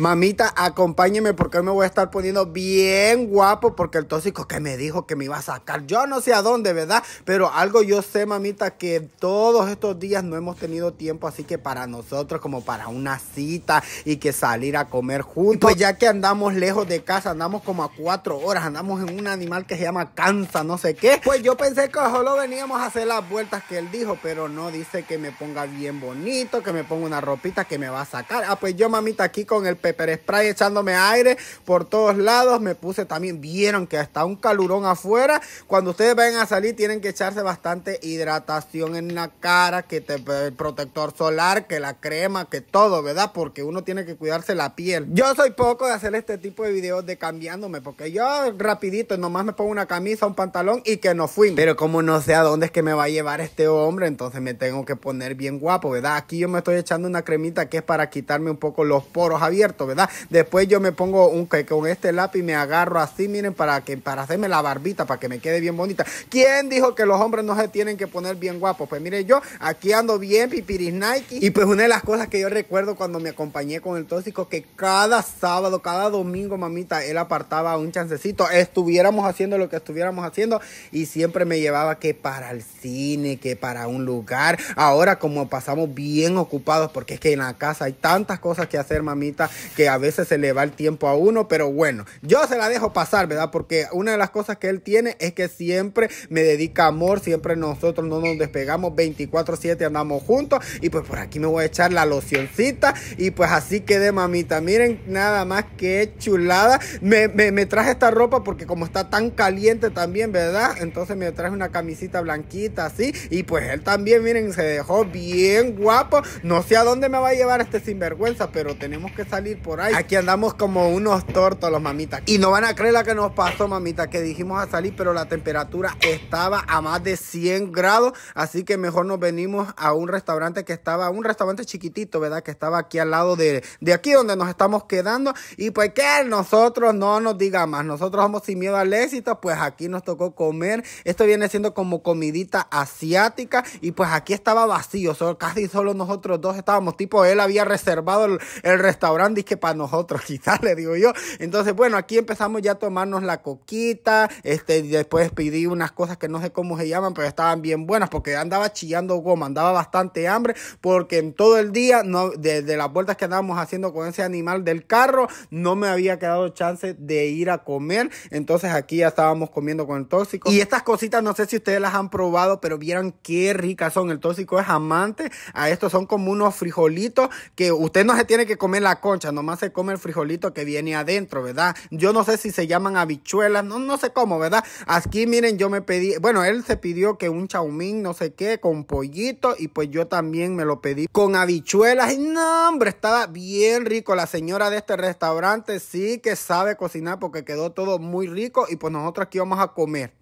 Mamita, acompáñeme porque me voy a estar poniendo bien guapo porque el tóxico que me dijo que me iba a sacar. Yo no sé a dónde, ¿verdad? Pero algo yo sé, mamita, que todos estos días no hemos tenido tiempo, así que para nosotros como para una cita y que salir a comer juntos, pues ya que andamos lejos de casa, andamos como a cuatro horas, andamos en un animal que se llama cansa, no sé qué. Pues yo pensé que solo veníamos a hacer las vueltas que él dijo, pero no dice que me ponga bien bonito, que me ponga una ropita que me va a sacar. Ah, pues yo, mamita, aquí con el pero spray echándome aire por todos lados. Me puse también, vieron que está un calurón afuera. Cuando ustedes vayan a salir tienen que echarse bastante hidratación en la cara, que te, el protector solar, que la crema, que todo, ¿verdad? Porque uno tiene que cuidarse la piel. Yo soy poco de hacer este tipo de videos de cambiándome, porque yo rapidito nomás me pongo una camisa, un pantalón y que no fui. Pero como no sé a dónde es que me va a llevar este hombre, entonces me tengo que poner bien guapo, ¿verdad? Aquí yo me estoy echando una cremita que es para quitarme un poco los poros abiertos. ¿verdad? Después yo me pongo con este lápiz me agarro así, miren, para, que, para hacerme la barbita, para que me quede bien bonita. ¿Quién dijo que los hombres no se tienen que poner bien guapos? Pues mire, yo aquí ando bien, pipiris Nike. Y pues una de las cosas que yo recuerdo cuando me acompañé con el tóxico, que cada sábado, cada domingo, mamita, él apartaba un chancecito. Estuviéramos haciendo lo que estuviéramos haciendo y siempre me llevaba que para el cine, que para un lugar. Ahora como pasamos bien ocupados, porque es que en la casa hay tantas cosas que hacer, mamita, que a veces se le va el tiempo a uno, pero bueno, yo se la dejo pasar, ¿verdad? Porque una de las cosas que él tiene es que siempre me dedica amor, siempre nosotros no nos despegamos 24/7, andamos juntos y pues por aquí me voy a echar la locioncita y pues así quedé mamita, miren nada más que chulada, me, me traje esta ropa porque como está tan caliente también, ¿verdad? Entonces me traje una camisita blanquita así y pues él también, miren, se dejó bien guapo, no sé a dónde me va a llevar este sinvergüenza, pero tenemos que salir por ahí. Aquí andamos como unos tortos los mamitas. Y no van a creer la que nos pasó, mamita, que dijimos a salir, pero la temperatura estaba a más de 100 grados. Así que mejor nos venimos a un restaurante que estaba, un restaurante chiquitito, ¿verdad? Que estaba aquí al lado de, de aquí donde nos estamos quedando. Y pues que nosotros no nos diga más. Nosotros vamos sin miedo al éxito. Pues aquí nos tocó comer. Esto viene siendo como comidita asiática. Y pues aquí estaba vacío. Solo, casi solo nosotros dos estábamos. Tipo, él había reservado el restaurante que para nosotros, quizás le digo yo. Entonces, bueno, aquí empezamos ya a tomarnos la coquita, este, después pedí unas cosas que no sé cómo se llaman, pero estaban bien buenas porque andaba chillando goma, andaba bastante hambre porque en todo el día, no, desde las vueltas que andábamos haciendo con ese animal del carro, no me había quedado chance de ir a comer. Entonces aquí ya estábamos comiendo con el tóxico. Y estas cositas, no sé si ustedes las han probado, pero vieron qué ricas son. El tóxico es amante. A estos son como unos frijolitos que usted no se tiene que comer la concha nomás se come el frijolito que viene adentro, ¿verdad? Yo no sé si se llaman habichuelas, no, no sé cómo, ¿verdad? Aquí, miren, yo me pedí, bueno, él se pidió que un chaumín, no sé qué, con pollito, y pues yo también me lo pedí con habichuelas. Y no, hombre, estaba bien rico. La señora de este restaurante sí que sabe cocinar porque quedó todo muy rico, y pues nosotros aquí vamos a comer.